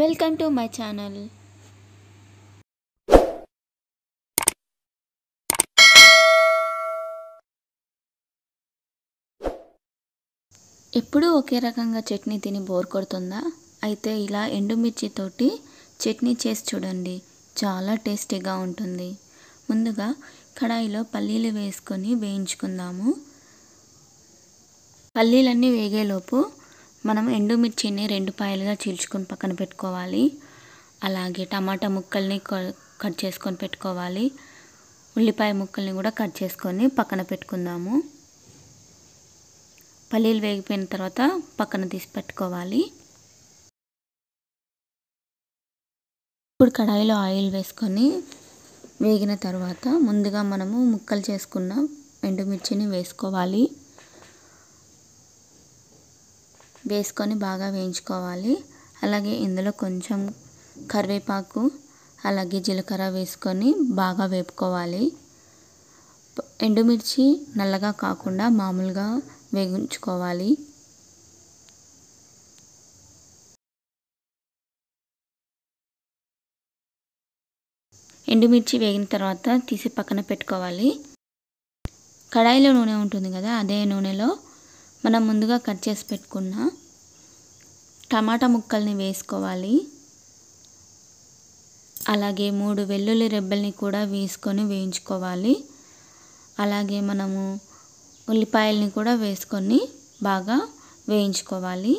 welcome to my channel ఎప్పుడూ ఒకే రకంగా చట్నీ తిని బోర్ కొడుతుందా అయితే ఇలా ఎండుమిర్చితోటి చట్నీ చేసి చూడండి చాలా టేస్టీగా ఉంటుంది ముందుగా కడాయిలో పల్లీలు వేసుకొని వేయించుకుందాము పల్లీలన్నీ వేగేలోపు మనం ఎండుమిర్చిని రెండు పాయలుగా చీల్చుకొని పక్కన పెట్టుకోవాలి అలాగే టమాటా ముక్కల్ని కట్ చేసుకొని పెట్టుకోవాలి ఉల్లిపాయ ముక్కల్ని కూడా కట్ చేసుకొని పక్కన పెట్టుకుందాము పల్లీలు వేగిపోయిన తర్వాత పక్కన తీసి పెట్టుకోవాలి ఇప్పుడు కడాయిలో ఆయిల్ వేసుకొని వేగిన తర్వాత ముందుగా మనము ముక్కలు చేసుకున్న ఎండుమిర్చిని వేసుకోవాలి వేసుకొని బాగా వేయించుకోవాలి అలాగే ఇందులో కొంచెం కరివేపాకు అలాగే జీలకర్ర వేసుకొని బాగా వేపుకోవాలి ఎండుమిర్చి నల్లగా కాకుండా మామూలుగా వేయించుకోవాలి ఎండుమిర్చి వేగిన తర్వాత తీసి పక్కన పెట్టుకోవాలి కడాయిలో నూనె ఉంటుంది కదా అదే నూనెలో మనం ముందుగా కట్ చేసి పెట్టుకున్న టమాటా ముక్కల్ని వేసుకోవాలి అలాగే మూడు వెల్లుల్లి రెబ్బల్ని కూడా వేసుకొని వేయించుకోవాలి అలాగే మనము ఉల్లిపాయల్ని కూడా వేసుకొని బాగా వేయించుకోవాలి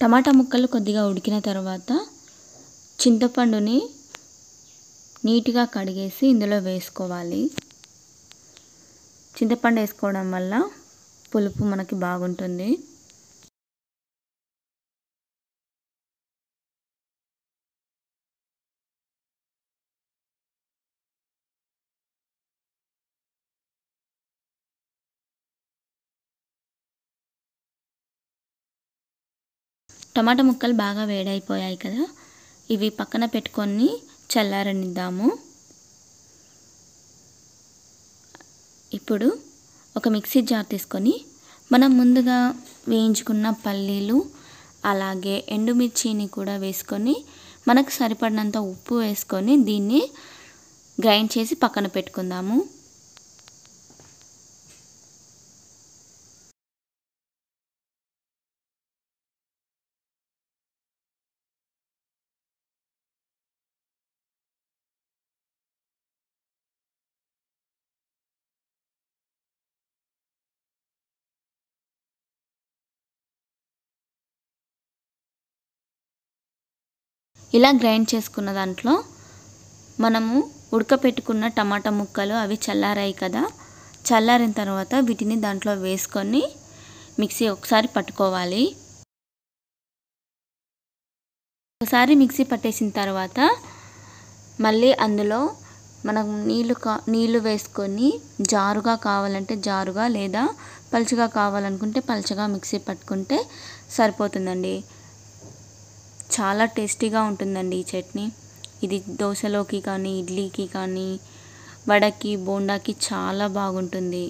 టమాటా ముక్కలు కొద్దిగా ఉడికిన తర్వాత చింతపండుని నీట్గా కడిగేసి ఇందులో వేసుకోవాలి చింతపండు వేసుకోవడం వల్ల పులుపు మనకి బాగుంటుంది టమాటా ముక్కలు బాగా వేడైపోయాయి కదా ఇవి పక్కన పెట్టుకొని చల్లారనిద్దాము ఇప్పుడు ఒక మిక్సీ జార్ తీసుకొని మనం ముందుగా వేయించుకున్న పల్లీలు అలాగే ఎండుమిర్చిని కూడా వేసుకొని మనకు సరిపడినంత ఉప్పు వేసుకొని దీన్ని గ్రైండ్ చేసి పక్కన పెట్టుకుందాము ఇలా గ్రైండ్ చేసుకున్న దాంట్లో మనము ఉడకపెట్టుకున్న టమాటా ముక్కలు అవి చల్లారాయి కదా చల్లారిన తర్వాత వీటిని దాంట్లో వేసుకొని మిక్సీ ఒకసారి పట్టుకోవాలి ఒకసారి మిక్సీ పట్టేసిన తర్వాత మళ్ళీ అందులో మనం నీళ్ళు కా నీళ్ళు వేసుకొని జారుగా కావాలంటే జారుగా లేదా పలుచగా కావాలనుకుంటే పలుచగా మిక్సీ పట్టుకుంటే సరిపోతుందండి చాలా టేస్టీగా ఉంటుందండి ఈ చట్నీ ఇది దోశలోకి కానీ ఇడ్లీకి కానీ వడకి బోండాకి చాలా బాగుంటుంది